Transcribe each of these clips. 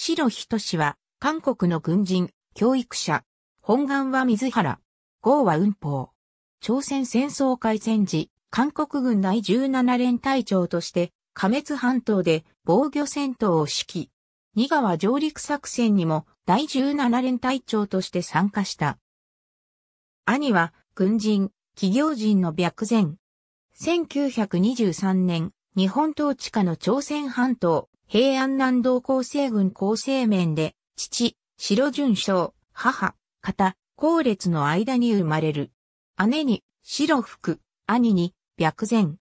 白人氏は、韓国の軍人、教育者。本願は水原。号は雲法。朝鮮戦争開戦時、韓国軍第17連隊長として、加滅半島で防御戦闘を指揮。二川上陸作戦にも第17連隊長として参加した。兄は軍人、企業人の白前。1923年、日本統治下の朝鮮半島、平安南道厚生軍厚生面で、父、白順章、母、方、後列の間に生まれる。姉に、白福、兄に、白善。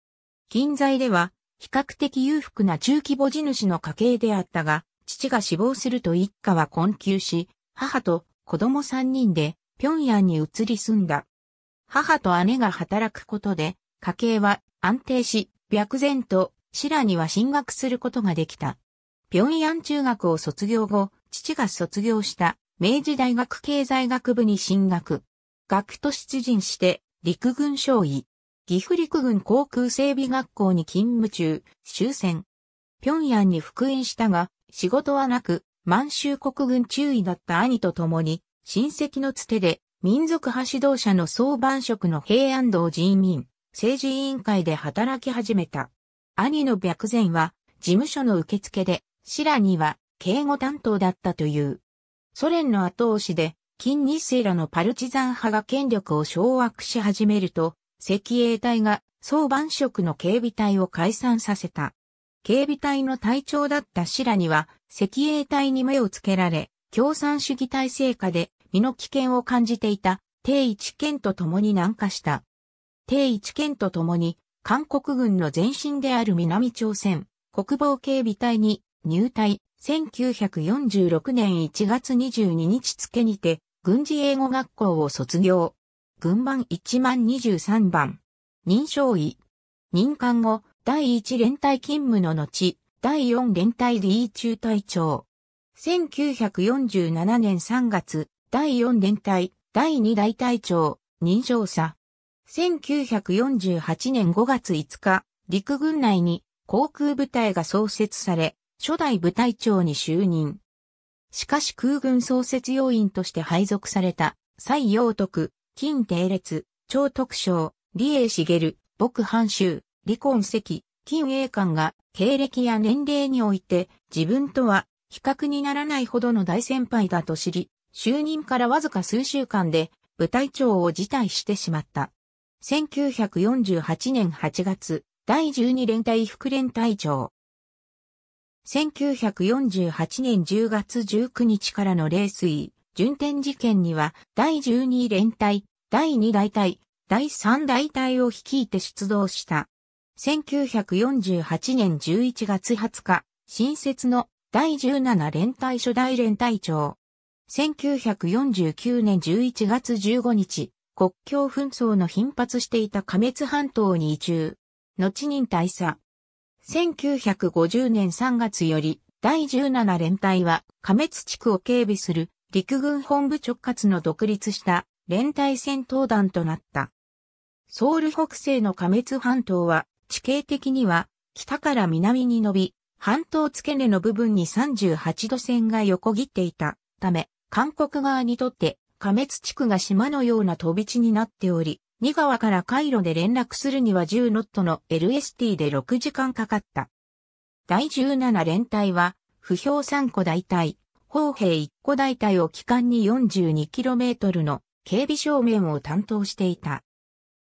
近在では、比較的裕福な中規模地主の家系であったが、父が死亡すると一家は困窮し、母と子供三人で、平壌に移り住んだ。母と姉が働くことで、家計は安定し、白善とシラには進学することができた。平壌中学を卒業後、父が卒業した明治大学経済学部に進学。学徒出陣して陸軍少尉。岐阜陸軍航空整備学校に勤務中、終戦。平壌に復員したが、仕事はなく、満州国軍中尉だった兄と共に、親戚のつてで、民族派指導者の総番職の平安道人民、政治委員会で働き始めた。兄の白善は、事務所の受付で、シラには、警護担当だったという。ソ連の後押しで、金日成らのパルチザン派が権力を掌握し始めると、赤衛隊が総番職の警備隊を解散させた。警備隊の隊長だったシラには、赤衛隊に目をつけられ、共産主義体制下で身の危険を感じていた、定一県と共に南下した。定一県と共に韓国軍の前身である南朝鮮国防警備隊に入隊1946年1月22日付にて軍事英語学校を卒業。軍番1万23番。認証医。任官後、第1連隊勤務の後、第4連隊 D 中隊長。1947年3月、第4連隊、第2大隊長、認証者、1948年5月5日、陸軍内に航空部隊が創設され、初代部隊長に就任。しかし空軍創設要員として配属された、蔡陽徳、金定列、張徳章、李英茂、牧藩州、李根石、金英官が経歴や年齢において自分とは比較にならないほどの大先輩だと知り、就任からわずか数週間で部隊長を辞退してしまった。1948年8月、第12連隊副連隊長。1948年10月19日からの冷水、順天事件には、第12連隊、第2大隊、第3大隊を率いて出動した。1948年11月20日、新設の第17連隊初代連隊長。1949年11月15日、国境紛争の頻発していた加滅半島に移住。後に大佐。1950年3月より第17連隊は加滅地区を警備する陸軍本部直轄の独立した連隊戦闘団となった。ソウル北西の加滅半島は地形的には北から南に伸び、半島付け根の部分に38度線が横切っていたため、韓国側にとって加滅地区が島のような飛び地になっており、二川から回路で連絡するには10ノットの LST で6時間かかった。第17連隊は、不評3個大隊、砲兵1個大隊を機関に 42km の警備正面を担当していた。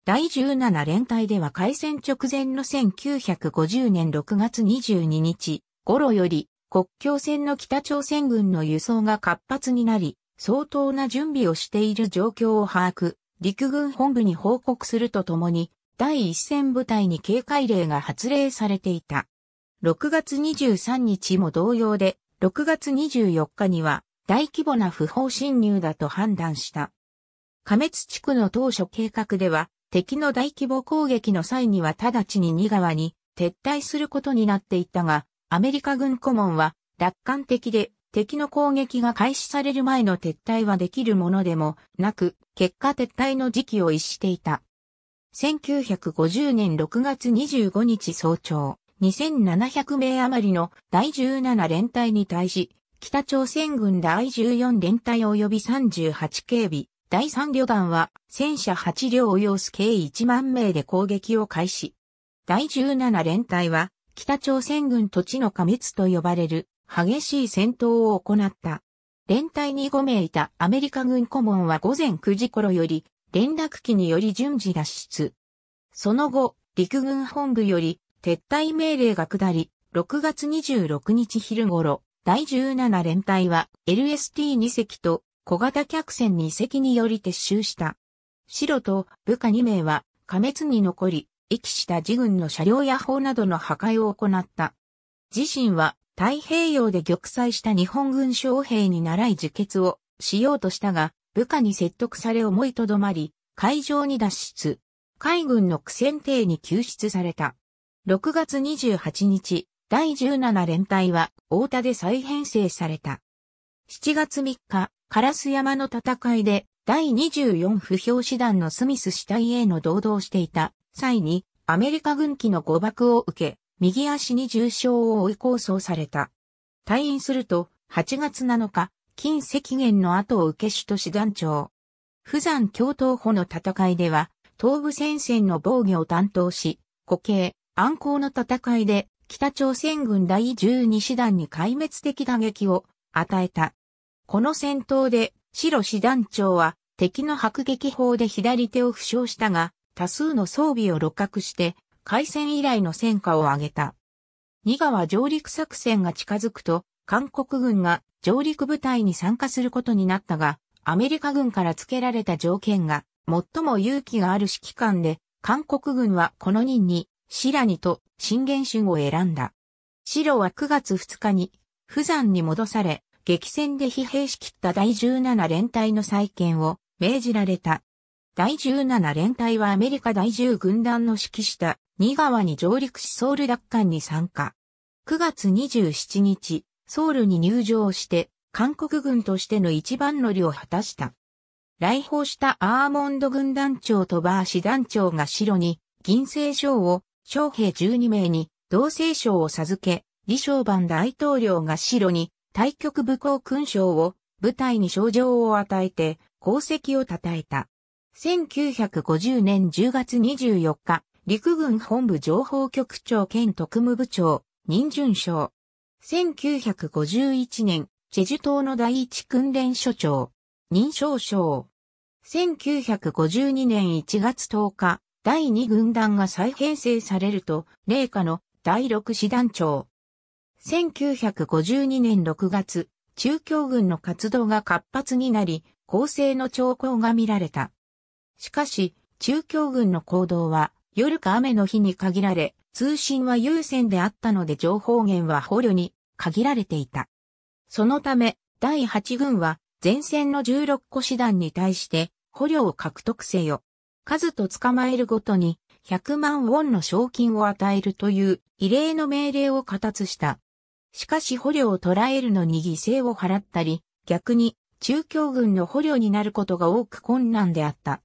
第17連隊では開戦直前の1950年6月22日頃より国境線の北朝鮮軍の輸送が活発になり、相当な準備をしている状況を把握、陸軍本部に報告するとともに、第一線部隊に警戒令が発令されていた。6月23日も同様で、6月24日には大規模な不法侵入だと判断した。加滅地区の当初計画では、敵の大規模攻撃の際には直ちに二川に撤退することになっていたが、アメリカ軍顧問は楽観的で敵の攻撃が開始される前の撤退はできるものでもなく、結果撤退の時期を逸していた。1950年6月25日早朝、2700名余りの第17連隊に対し、北朝鮮軍第14連隊及び38警備、第3旅団は戦車8両を要す計1万名で攻撃を開始。第17連隊は北朝鮮軍土地の過密と呼ばれる激しい戦闘を行った。連隊に5名いたアメリカ軍顧問は午前9時頃より連絡機により順次脱出。その後、陸軍本部より撤退命令が下り、6月26日昼頃、第17連隊は LST2 隻と小型客船2隻により撤収した。白と部下2名は過滅に残り、遺棄した自軍の車両や砲などの破壊を行った。自身は太平洋で玉砕した日本軍将兵に習い自決をしようとしたが、部下に説得され思いとどまり、海上に脱出。海軍の苦戦艇に救出された。6月28日、第17連隊は大田で再編成された。7月3日、烏山の戦いで第24不評師団のスミス死体への堂々していた際にアメリカ軍機の誤爆を受け、右足に重傷を追い抗争された。退院すると、8月7日、近赤元の後を受け首都師団長。富山共闘歩の戦いでは、東部戦線の防御を担当し、固形、暗行の戦いで、北朝鮮軍第12師団に壊滅的打撃を与えた。この戦闘で、白師団長は敵の迫撃砲で左手を負傷したが、多数の装備を露獲して、開戦以来の戦果を挙げた。二川上陸作戦が近づくと、韓国軍が上陸部隊に参加することになったが、アメリカ軍から付けられた条件が、最も勇気がある指揮官で、韓国軍はこの任に、シラニと新元春を選んだ。シロは9月2日に、釜山に戻され、激戦で疲弊しきった第17連隊の再建を命じられた。第17連隊はアメリカ第10軍団の指揮した新川に上陸しソウル奪還に参加。9月27日、ソウルに入場して、韓国軍としての一番乗りを果たした。来訪したアーモンド軍団長とバー師団長が白に銀星賞を将兵12名に同星賞を授け、李承晩大統領が白に対局武功勲章を部隊に賞状を与えて功績を称えた。1950年10月24日、陸軍本部情報局長兼特務部長、任順将。1951年、チェジュ島の第一訓練所長、任少将。1952年1月10日、第二軍団が再編成されると、霊下の第六師団長。1952年6月、中共軍の活動が活発になり、構成の兆候が見られた。しかし、中共軍の行動は、夜か雨の日に限られ、通信は優先であったので情報源は捕虜に限られていた。そのため、第8軍は前線の16個師団に対して捕虜を獲得せよ。数と捕まえるごとに100万ウォンの賞金を与えるという異例の命令を形した。しかし捕虜を捕らえるのに犠牲を払ったり、逆に中共軍の捕虜になることが多く困難であった。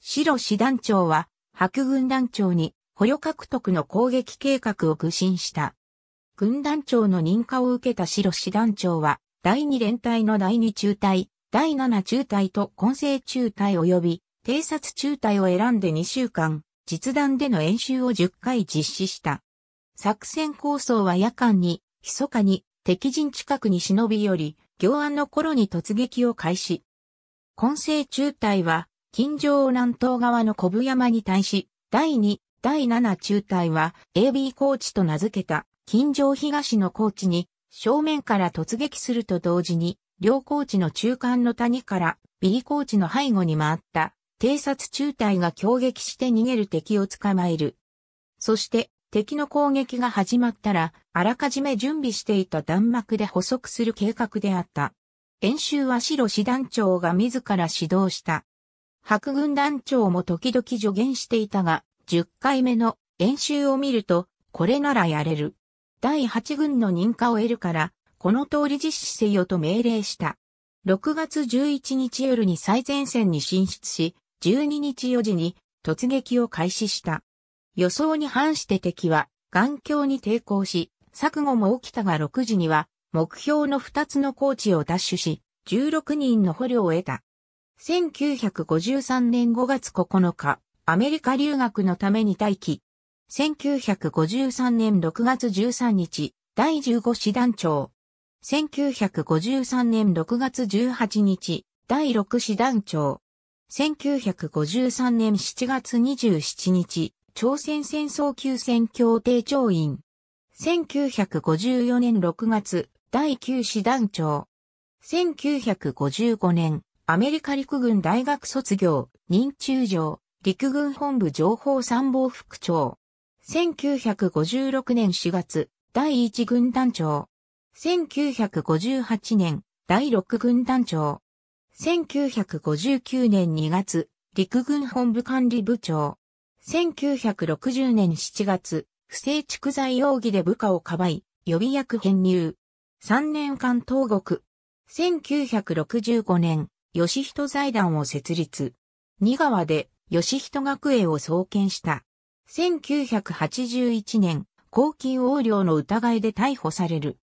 白師団長は白軍団長に捕虜獲得の攻撃計画を愚信した。軍団長の認可を受けた白師団長は、第二連隊の第二中隊、第七中隊と混成中隊及び偵察中隊を選んで2週間、実弾での演習を10回実施した。作戦構想は夜間に、密かに敵陣近くに忍び寄り、行安の頃に突撃を開始。混成中隊は近城南東側の小部山に対し、第2、第7中隊は AB コーチと名付けた近城東のコーチに正面から突撃すると同時に、両コーチの中間の谷から B コーチの背後に回った偵察中隊が攻撃して逃げる敵を捕まえる。そして敵の攻撃が始まったら、あらかじめ準備していた弾幕で捕捉する計画であった。演習は白師団長が自ら指導した。白軍団長も時々助言していたが、10回目の演習を見ると、これならやれる。第8軍の認可を得るから、この通り実施せよと命令した。6月11日夜に最前線に進出し、12日4時に突撃を開始した。予想に反して敵は、眼鏡に抵抗し、錯誤も起きたが6時には、目標の2つの高地を奪取し、16人の捕虜を得た。1953年5月9日、アメリカ留学のために待機。1953年6月13日、第15師団長。1953年6月18日、第6師団長。1953年7月27日、朝鮮戦争休戦協定調印。1954年6月、第9師団長。1955年アメリカ陸軍大学卒業、任中将、陸軍本部情報参謀副長。1956年4月、第1軍団長。1958年、第6軍団長。1959年2月、陸軍本部管理部長。1960年7月、不正蓄財容疑で部下をかばい、予備役編入。3年間投獄。1965年、義人財団を設立。二川で義人学園を創建した。1981年、公金横領の疑いで逮捕される。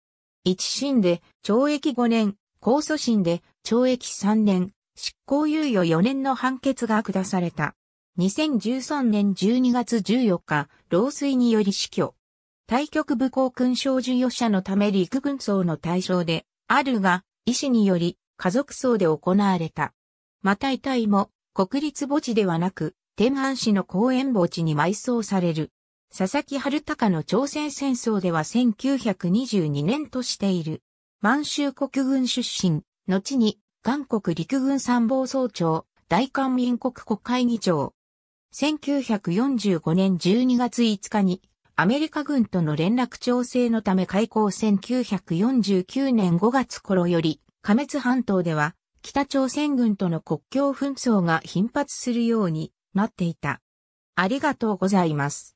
一審で懲役5年、控訴審で懲役3年、執行猶予4年の判決が下された。2013年12月14日、老衰により死去。対局武功勲章授与者のため陸軍層の対象で、あるが、医師により、家族葬で行われた。また遺体も国立墓地ではなく、天安市の公園墓地に埋葬される。佐々木春隆の朝鮮戦争では1922年としている。満州国軍出身、後に、韓国陸軍参謀総長、大韓民国国会議長。1945年12月5日に、アメリカ軍との連絡調整のため開港1949年5月頃より、加滅半島では、北朝鮮軍との国境紛争が頻発するようになっていた。ありがとうございます。